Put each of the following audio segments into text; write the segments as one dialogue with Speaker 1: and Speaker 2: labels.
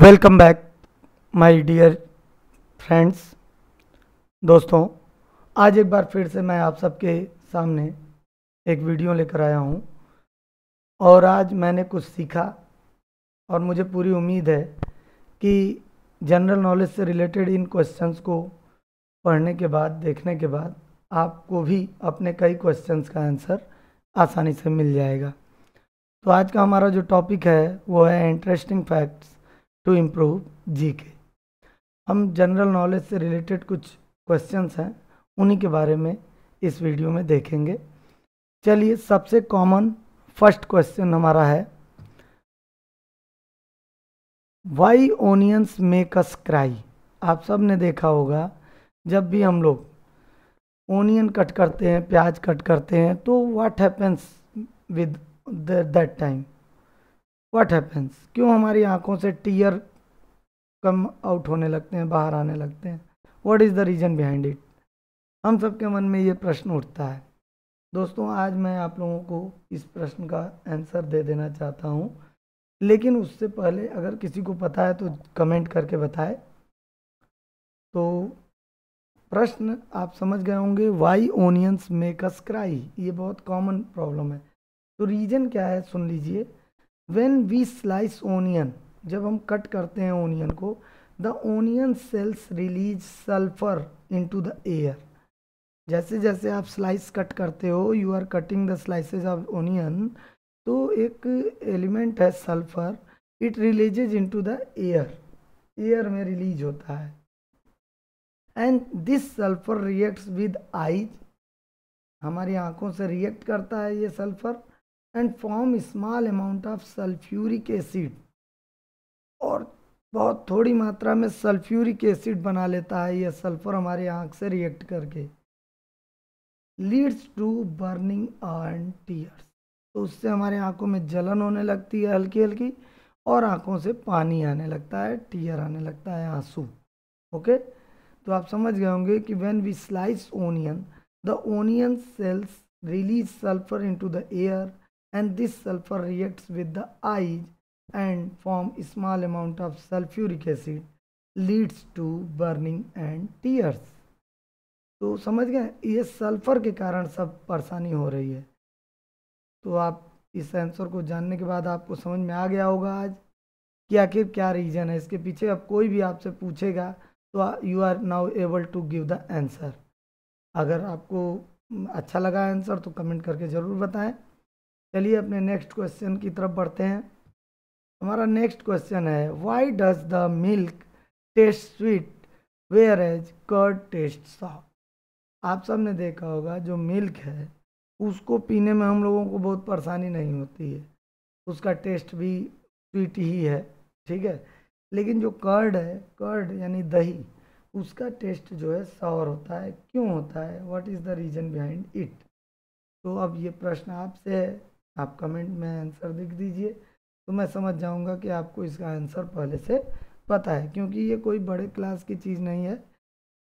Speaker 1: welcome back my dear friends दोस्तों आज एक बार फिर से मैं आप सबके सामने एक वीडियो लेकर आया हूं और आज मैंने कुछ सीखा और मुझे पूरी उम्मीद है कि जनरल नॉलेज से रिलेटेड इन क्वेश्चंस को पढ़ने के बाद देखने के बाद आपको भी अपने कई क्वेश्चंस का आंसर आसानी से मिल जाएगा तो आज का हमारा जो टॉपिक है वो है interesting facts to improve G K हम जनरल नॉलेज से रिलेटेड कुछ क्वेश्चंस हैं उन्हीं के बारे में इस वीडियो में देखेंगे चलिए सबसे कॉमन फर्स्ट क्वेश्चन हमारा है why onions make us cry आप सब ने देखा होगा जब भी हम लोग ओनियन कट करते हैं प्याज कट करते हैं तो what happens with that time what happens क्यों हमारी आंखों से टीयर कम आउट होने लगते हैं बाहर आने लगते हैं what is the reason behind it हम सब के मन में ये प्रश्न उठता है दोस्तों आज मैं आप लोगों को इस प्रश्न का आंसर दे देना चाहता हूँ लेकिन उससे पहले अगर किसी को पता है तो कमेंट करके बताए तो प्रश्न आप समझ गए होंगे वाई ओनियंस मेकस क्राई ये बहुत कॉमन प्रॉब्लम है तो रीज़न क्या है सुन लीजिए वेन वी स्लाइस ओनियन जब हम कट करते हैं ओनियन को the onion cells release sulphur into the air जैसे जैसे आप स्लाइस कट करते हो you are cutting the slices of onion तो एक एलिमेंट है sulphur it releases to the air air में रिलीज होता है and this sulphur reacts with eyes हमारी आंखों से रिएक्ट करता है ये sulphur and form small amount of sulphuric acid और बहुत थोड़ी मात्रा में सल्फ्यूरिक एसिड बना लेता है यह सल्फर हमारे आँख से रिएक्ट करके leads to burning and tears तो उससे हमारे आँखों में जलन होने लगती है हल्की हल्की और आँखों से पानी आने लगता है टीयर आने लगता है आंसू ओके तो आप समझ गए होंगे कि when we slice onion the onion cells release sulphur into the air and this sulfur reacts with the eyes and form small amount of sulfuric acid leads to burning and tears तो समझ गए ये sulphur के कारण सब परेशानी हो रही है तो आप इस आंसर को जानने के बाद आपको समझ में आ गया होगा आज कि आखिर क्या रीज़न है इसके पीछे अब कोई भी आपसे पूछेगा तो you are now able to give the answer अगर आपको अच्छा लगा आंसर तो कमेंट करके ज़रूर बताएं चलिए अपने नेक्स्ट क्वेश्चन की तरफ बढ़ते हैं हमारा नेक्स्ट क्वेश्चन है why does the milk taste sweet whereas curd taste soft आप सब ने देखा होगा जो मिल्क है उसको पीने में हम लोगों को बहुत परेशानी नहीं होती है उसका टेस्ट भी स्वीट ही है ठीक है लेकिन जो कर्ड है कर्ड यानी दही उसका टेस्ट जो है सावर होता है क्यों होता है what is the reason behind it तो अब ये प्रश्न आपसे है आप कमेंट में आंसर लिख दीजिए तो मैं समझ जाऊंगा कि आपको इसका आंसर पहले से पता है क्योंकि ये कोई बड़े क्लास की चीज़ नहीं है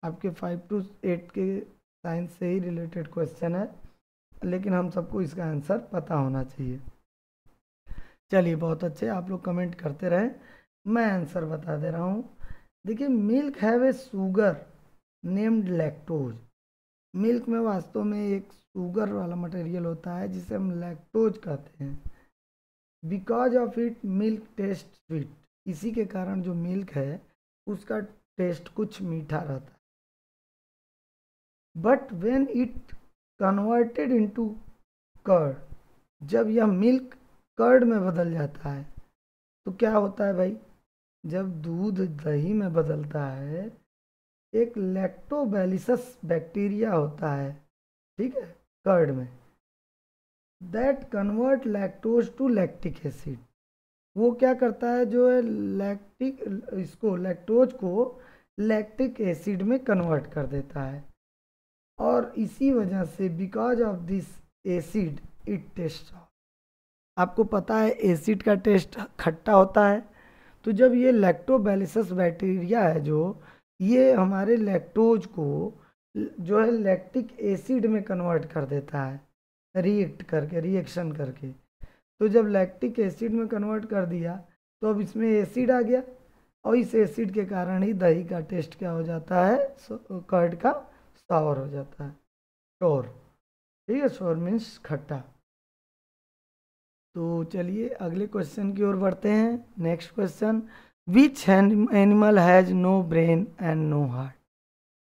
Speaker 1: आपके फाइव टू एट के साइंस से ही रिलेटेड क्वेश्चन है लेकिन हम सबको इसका आंसर पता होना चाहिए चलिए बहुत अच्छे आप लोग कमेंट करते रहें मैं आंसर बता दे रहा हूँ देखिए milk have a sugar named lactose milk में वास्तव में एक शुगर वाला मटेरियल होता है जिसे हम लैक्टोज कहते हैं because of it milk taste sweet इसी के कारण जो मिल्क है उसका टेस्ट कुछ मीठा रहता है but when it converted into curd जब यह मिल्क कर्ड में बदल जाता है तो क्या होता है भाई जब दूध दही में बदलता है एक लैक्टोबैलिसस बैक्टीरिया होता है ठीक है कर्ड में that convert lactose to lactic acid वो क्या करता है जो है लैक्टिक इसको लैक्टोज को लैक्टिक एसिड में कन्वर्ट कर देता है और इसी वजह से because of this acid it taste आपको पता है एसिड का टेस्ट खट्टा होता है तो जब ये लैक्टोबैलिसस बैक्टीरिया है जो ये हमारे लैक्टोज को जो है लैक्टिक एसिड में कन्वर्ट कर देता है रिएक्ट करके रिएक्शन करके तो जब लैक्टिक एसिड में कन्वर्ट कर दिया तो अब इसमें एसिड आ गया और इस एसिड के कारण ही दही का टेस्ट क्या हो जाता है कर्ड का सावर हो जाता है शोर ठीक है शोर मीन्स खट्टा तो चलिए अगले क्वेश्चन की ओर बढ़ते हैं next question which animal has no brain and no heart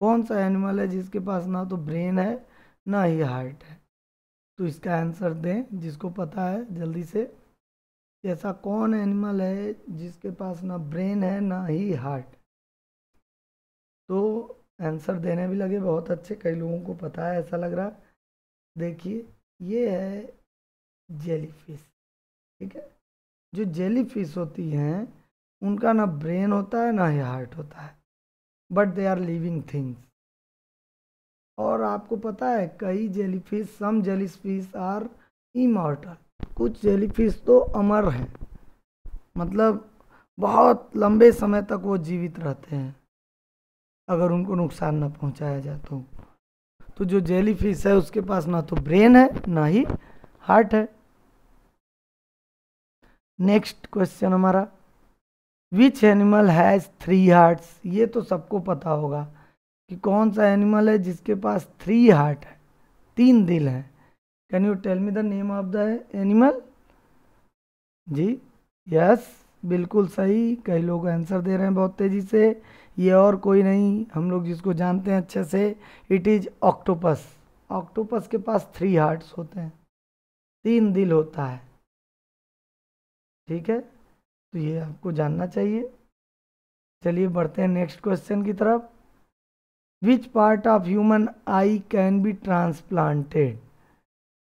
Speaker 1: कौन सा एनिमल है जिसके पास ना तो ब्रेन है ना ही हार्ट है तो इसका आंसर दें जिसको पता है जल्दी से ऐसा कौन एनिमल है जिसके पास ना ब्रेन है ना ही हार्ट तो आंसर देने भी लगे बहुत अच्छे कई लोगों को पता है ऐसा लग रहा देखिए ये है जेलीफिश ठीक है जो जेलीफिश होती हैं उनका ना ब्रेन होता है ना ही हार्ट होता है but they are living things और आपको पता है कई jellyfish some jellyfish are immortal कुछ जेलीफिश तो अमर हैं मतलब बहुत लंबे समय तक वो जीवित रहते हैं अगर उनको नुकसान ना पहुंचाया जाए तो तो जो जेलीफिश है उसके पास ना तो ब्रेन है ना ही हार्ट है नेक्स्ट क्वेश्चन हमारा which animal has three hearts ये तो सबको पता होगा कि कौन सा एनिमल है जिसके पास थ्री हार्ट है तीन दिल है can you tell me the name of the animal जी यस बिल्कुल सही कई लोग आंसर दे रहे हैं बहुत तेज़ी से ये और कोई नहीं हम लोग जिसको जानते हैं अच्छे से इट इज़ ऑक्टोपस ऑक्टोपस के पास थ्री हार्ट्स होते हैं तीन दिल होता है ठीक है तो ये आपको जानना चाहिए चलिए बढ़ते हैं नेक्स्ट क्वेश्चन की तरफ which part of human eye can be transplanted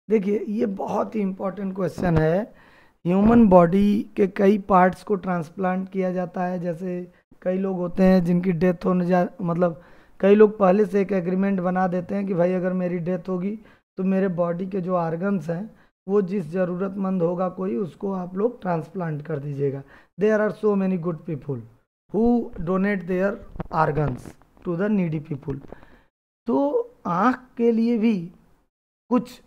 Speaker 1: देखिए ये बहुत ही इम्पोर्टेंट क्वेश्चन है ह्यूमन बॉडी के कई पार्ट्स को ट्रांसप्लांट किया जाता है जैसे कई लोग होते हैं जिनकी डेथ होने जा मतलब कई लोग पहले से एक एग्रीमेंट बना देते हैं कि भाई अगर मेरी डेथ होगी तो मेरे बॉडी के जो आर्गन्स हैं वो जिस ज़रूरतमंद होगा कोई उसको आप लोग ट्रांसप्लांट कर दीजिएगा there are so many good people who donate their organs to the needy people तो आँख के लिए भी कुछ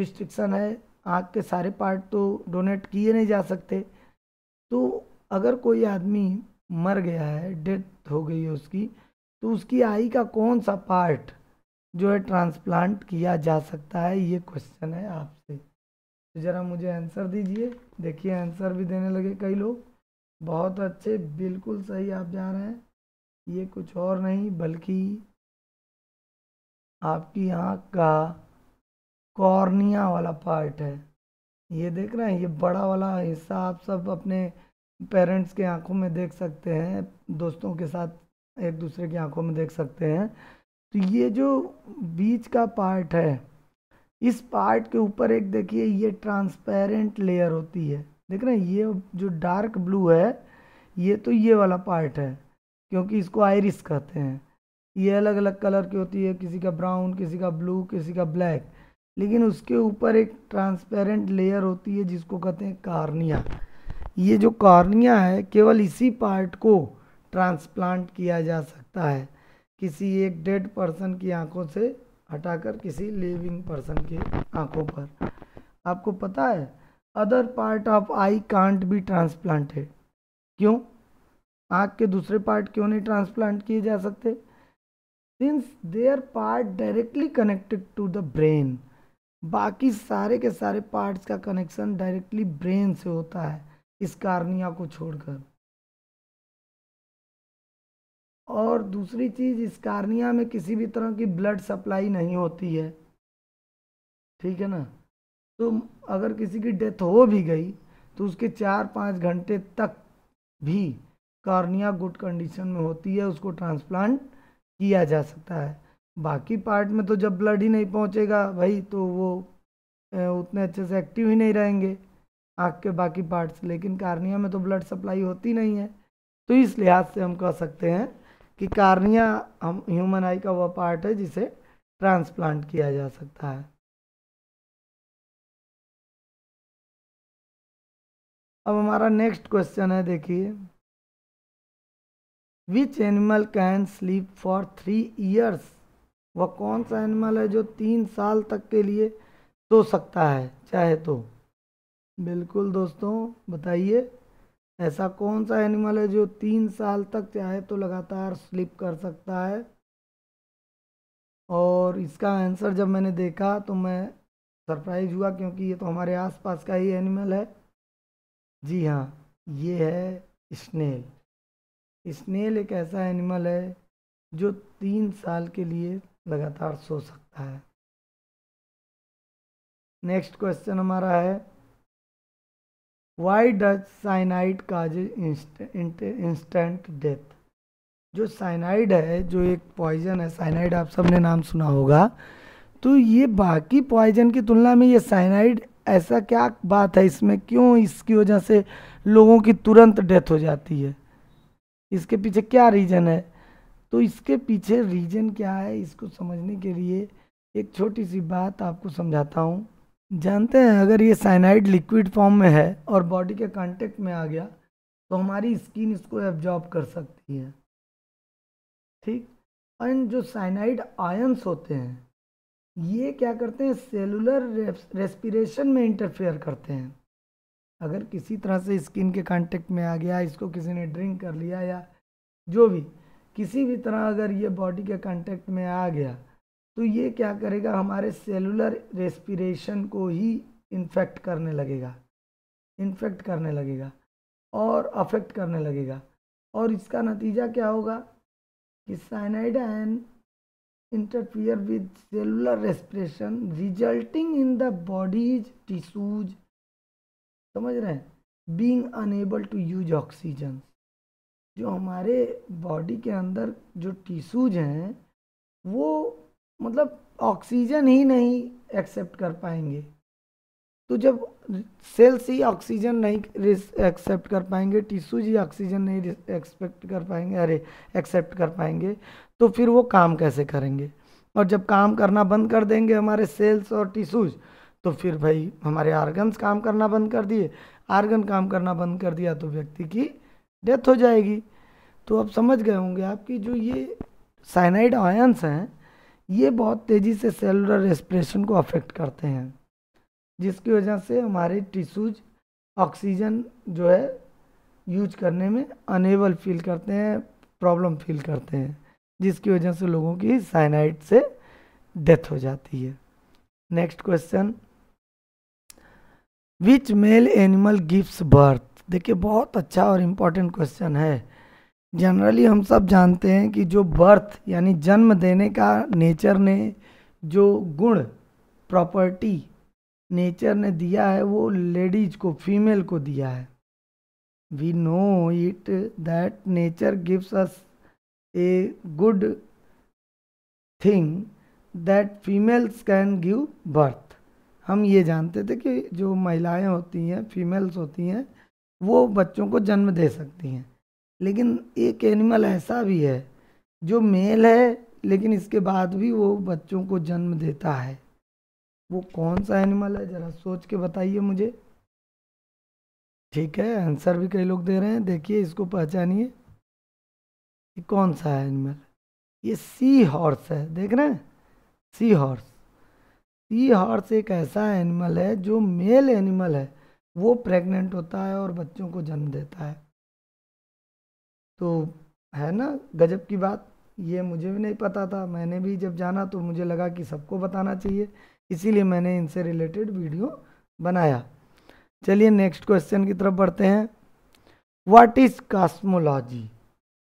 Speaker 1: रिस्ट्रिक्शन है आँख के सारे पार्ट तो डोनेट किए नहीं जा सकते तो अगर कोई आदमी मर गया है डेथ हो गई है उसकी तो उसकी आई का कौन सा पार्ट जो है ट्रांसप्लांट किया जा सकता है ये क्वेश्चन है आपसे तो ज़रा मुझे आंसर दीजिए देखिए आंसर भी देने लगे कई लोग बहुत अच्छे बिल्कुल सही आप जा रहे हैं ये कुछ और नहीं बल्कि आपकी आँख का कॉर्निया वाला पार्ट है ये देख रहे हैं ये बड़ा वाला हिस्सा आप सब अपने पेरेंट्स के आंखों में देख सकते हैं दोस्तों के साथ एक दूसरे की आंखों में देख सकते हैं तो ये जो बीच का पार्ट है इस पार्ट के ऊपर एक देखिए ये ट्रांसपेरेंट लेयर होती है देख रहे हैं ये जो डार्क ब्लू है ये तो ये वाला पार्ट है क्योंकि इसको आयरिस कहते हैं ये अलग अलग कलर की होती है किसी का ब्राउन किसी का ब्लू किसी का ब्लैक लेकिन उसके ऊपर एक ट्रांसपेरेंट लेयर होती है जिसको कहते हैं कार्निया ये जो कार्निया है केवल इसी पार्ट को ट्रांसप्लांट किया जा सकता है किसी एक डेड पर्सन की आंखों से हटाकर किसी लिविंग पर्सन के आंखों पर आपको पता है other part of eye can't be transplanted क्यों आँख के दूसरे पार्ट क्यों नहीं ट्रांसप्लांट किए जा सकते since their part directly connected to the brain बाकी सारे के सारे पार्ट्स का कनेक्शन डायरेक्टली ब्रेन से होता है इस कारनिया को छोड़कर और दूसरी चीज़ इस कार्निया में किसी भी तरह की ब्लड सप्लाई नहीं होती है ठीक है ना तो अगर किसी की डेथ हो भी गई तो उसके चार पाँच घंटे तक भी कार्निया गुड कंडीशन में होती है उसको ट्रांसप्लांट किया जा सकता है बाकी पार्ट में तो जब ब्लड ही नहीं पहुंचेगा भाई तो वो उतने अच्छे से एक्टिव ही नहीं रहेंगे आँख के बाकी पार्ट्स लेकिन कार्निया में तो ब्लड सप्लाई होती नहीं है तो इस लिहाज से हम कह सकते हैं कि कार्निया हम ह्यूमन आई का वह पार्ट है जिसे ट्रांसप्लांट किया जा सकता है अब हमारा नेक्स्ट क्वेश्चन है देखिए which animal can sleep for three years वह कौन सा एनिमल है जो तीन साल तक के लिए सो सकता है चाहे तो बिल्कुल दोस्तों बताइए ऐसा कौन सा एनिमल है जो तीन साल तक चाहे तो लगातार स्लिप कर सकता है और इसका आंसर जब मैंने देखा तो मैं सरप्राइज हुआ क्योंकि ये तो हमारे आसपास का ही एनिमल है जी हाँ ये है स्नेल स्नेल एक ऐसा एनिमल है जो तीन साल के लिए लगातार सो सकता है नेक्स्ट क्वेश्चन हमारा है why does cyanide cause instant death जो साइनाइड है जो एक पॉइजन है साइनाइड आप सब ने नाम सुना होगा तो ये बाकी पॉइजन की तुलना में ये साइनाइड ऐसा क्या बात है इसमें क्यों इसकी वजह से लोगों की तुरंत डेथ हो जाती है इसके पीछे क्या रीज़न है तो इसके पीछे रीज़न क्या है इसको समझने के लिए एक छोटी सी बात आपको समझाता हूँ जानते हैं अगर ये साइनाइड लिक्विड फॉर्म में है और बॉडी के कांटेक्ट में आ गया तो हमारी स्किन इसको एब्जॉर्ब कर सकती है ठीक एंड जो साइनाइड आयंस होते हैं ये क्या करते हैं सेलुलर रेस्पिरेशन में इंटरफेयर करते हैं अगर किसी तरह से स्किन के कांटेक्ट में आ गया इसको किसी ने ड्रिंक कर लिया या जो भी किसी भी तरह अगर ये बॉडी के कांटेक्ट में आ गया तो ये क्या करेगा हमारे सेलुलर रेस्पिरेशन को ही इन्फेक्ट करने लगेगा इन्फेक्ट करने लगेगा और अफेक्ट करने लगेगा और इसका नतीजा क्या होगा कि cyanide an interfere with cellular respiration resulting in the body's tissues समझ रहे हैं being unable to use oxygen जो हमारे बॉडी के अंदर जो टिश्यूज हैं वो मतलब ऑक्सीजन ही नहीं एक्सेप्ट कर पाएंगे तो जब सेल्स ही ऑक्सीजन नहीं एक्सेप्ट कर पाएंगे टिश्यूज ही ऑक्सीजन नहीं एक्सपेक्ट कर पाएंगे अरे एक्सेप्ट कर पाएंगे तो फिर वो काम कैसे करेंगे और जब काम करना बंद कर देंगे हमारे सेल्स और टिश्यूज तो फिर भाई हमारे आर्गन्स काम करना बंद कर दिए आर्गन काम करना बंद कर दिया तो व्यक्ति की डेथ हो जाएगी तो अब समझ गए होंगे आपकी जो ये साइनाइड आयंस हैं ये बहुत तेज़ी से सेलुलर रेस्परेशन को अफेक्ट करते हैं जिसकी वजह से हमारे टिश्यूज ऑक्सीजन जो है यूज करने में अनेबल फील करते हैं प्रॉब्लम फील करते हैं जिसकी वजह से लोगों की साइनाइड से डेथ हो जाती है next question which male animal gives birth देखिए बहुत अच्छा और इम्पोर्टेंट क्वेश्चन है जनरली हम सब जानते हैं कि जो बर्थ यानी जन्म देने का नेचर ने जो गुण प्रॉपर्टी नेचर ने दिया है वो लेडीज को फीमेल को दिया है we know it that nature gives us a good thing that females can give birth हम ये जानते थे कि जो महिलाएं होती हैं फीमेल्स होती हैं वो बच्चों को जन्म दे सकती हैं लेकिन एक एनिमल ऐसा भी है जो मेल है लेकिन इसके बाद भी वो बच्चों को जन्म देता है वो कौन सा एनिमल है ज़रा सोच के बताइए मुझे ठीक है आंसर भी कई लोग दे रहे हैं देखिए इसको पहचानिए कौन सा है एनिमल ये सी हॉर्स है देख रहे हैं सी हॉर्स सी हॉर्स एक ऐसा एनिमल है जो मेल एनिमल है वो प्रेग्नेंट होता है और बच्चों को जन्म देता है तो है ना गजब की बात ये मुझे भी नहीं पता था मैंने भी जब जाना तो मुझे लगा कि सबको बताना चाहिए इसीलिए मैंने इनसे रिलेटेड वीडियो बनाया चलिए नेक्स्ट क्वेश्चन की तरफ बढ़ते हैं व्हाट इज़ कास्मोलॉजी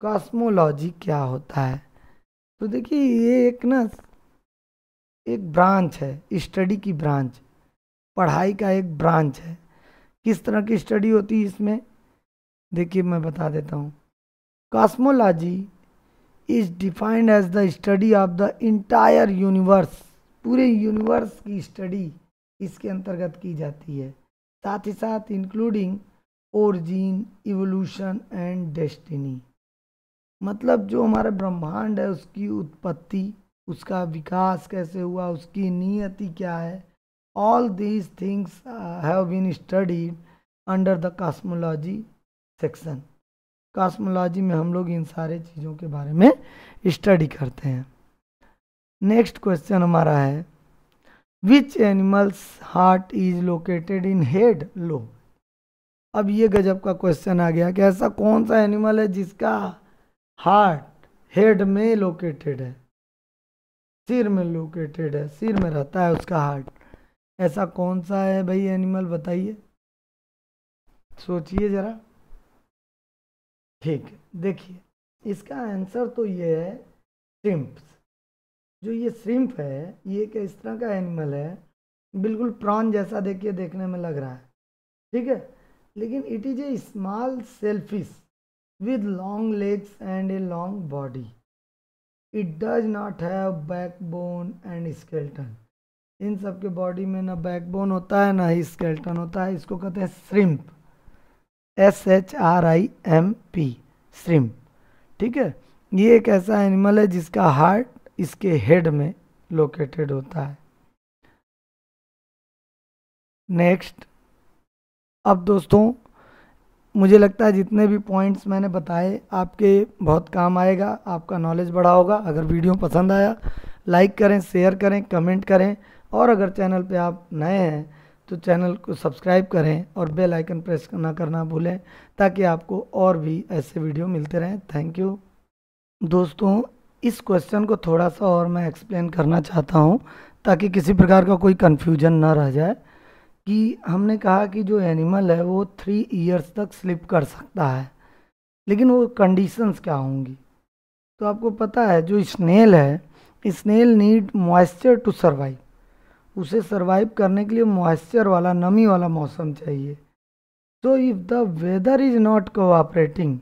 Speaker 1: कास्मोलॉजी क्या होता है तो देखिए ये एक ना एक ब्रांच है स्टडी की ब्रांच पढ़ाई का एक ब्रांच है किस तरह की स्टडी होती है इसमें देखिए मैं बता देता हूँ cosmology is defined as the study of the entire universe पूरे यूनिवर्स की स्टडी इसके अंतर्गत की जाती है साथ ही साथ including origin evolution and destiny मतलब जो हमारा ब्रह्मांड है उसकी उत्पत्ति उसका विकास कैसे हुआ उसकी नियति क्या है all these things have been studied under the cosmology section cosmology में हम लोग इन सारे चीज़ों के बारे में स्टडी करते हैं नेक्स्ट क्वेश्चन हमारा है which animal's heart is located in head लो अब ये गजब का क्वेश्चन आ गया कि ऐसा कौन सा एनिमल है जिसका हार्ट हेड में लोकेटेड है सिर में लोकेटेड है सिर में रहता है उसका हार्ट ऐसा कौन सा है भाई एनिमल बताइए सोचिए ज़रा ठीक है देखिए इसका आंसर तो ये है श्रिम्प्स जो ये श्रिम्प है ये क्या इस तरह का एनिमल है बिल्कुल प्रॉन जैसा देखिए देखने में लग रहा है ठीक है लेकिन it is a small shellfish long legs and a long body it does not have back bone and skeleton in सब के बॉडी में ना बैकबोन होता है ना ही स्केल्टन होता है इसको कहते हैं shrimp S H R I M P shrimp ठीक है ये एक ऐसा एनिमल है जिसका हार्ट इसके हेड में लोकेटेड होता है नेक्स्ट अब दोस्तों मुझे लगता है जितने भी पॉइंट्स मैंने बताए आपके बहुत काम आएगा आपका नॉलेज बढ़ा होगा अगर वीडियो पसंद आया लाइक करें शेयर करें कमेंट करें और अगर चैनल पे आप नए हैं तो चैनल को सब्सक्राइब करें और बेल आइकन प्रेस ना करना भूलें ताकि आपको और भी ऐसे वीडियो मिलते रहें थैंक यू दोस्तों इस क्वेश्चन को थोड़ा सा और मैं एक्सप्लेन करना चाहता हूँ ताकि किसी प्रकार का कोई कन्फ्यूजन ना रह जाए कि हमने कहा कि जो एनिमल है वो थ्री ईयर्स तक स्लिप कर सकता है लेकिन वो कंडीशंस क्या होंगी तो आपको पता है जो स्नेल है snail need moisture to survive उसे सर्वाइव करने के लिए मॉइस्चर वाला नमी वाला मौसम चाहिए so if the weather is not cooperating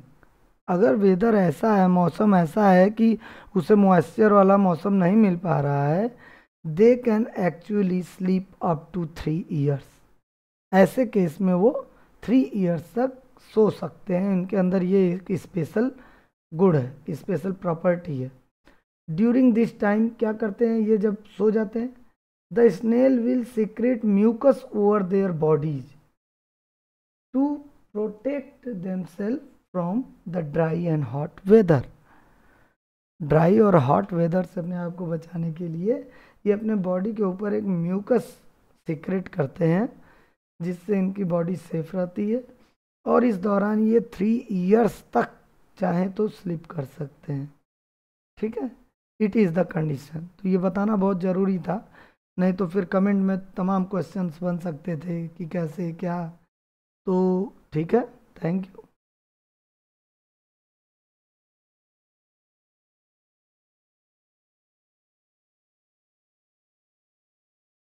Speaker 1: अगर वेदर ऐसा है मौसम ऐसा है कि उसे मॉइस्चर वाला मौसम नहीं मिल पा रहा है they can actually sleep up to three years ऐसे केस में वो थ्री ईयर्स तक सो सकते हैं इनके अंदर ये एक स्पेशल गुड है स्पेशल प्रॉपर्टी है ड्यूरिंग दिस टाइम क्या करते हैं ये जब सो जाते हैं snail will secrete mucus over over bodies to protect them themselves from the dry and hot weather dry और हॉट वेदर से अपने आप को बचाने के लिए ये अपने बॉडी के ऊपर एक म्यूकस सीक्रेट करते हैं जिससे इनकी बॉडी सेफ रहती है और इस दौरान ये थ्री ईयर्स तक चाहे तो स्लिप कर सकते हैं ठीक है इट इज़ द कंडीशन तो ये बताना बहुत ज़रूरी था नहीं तो फिर कमेंट में तमाम क्वेश्चंस बन सकते थे कि कैसे क्या तो ठीक है थैंक यू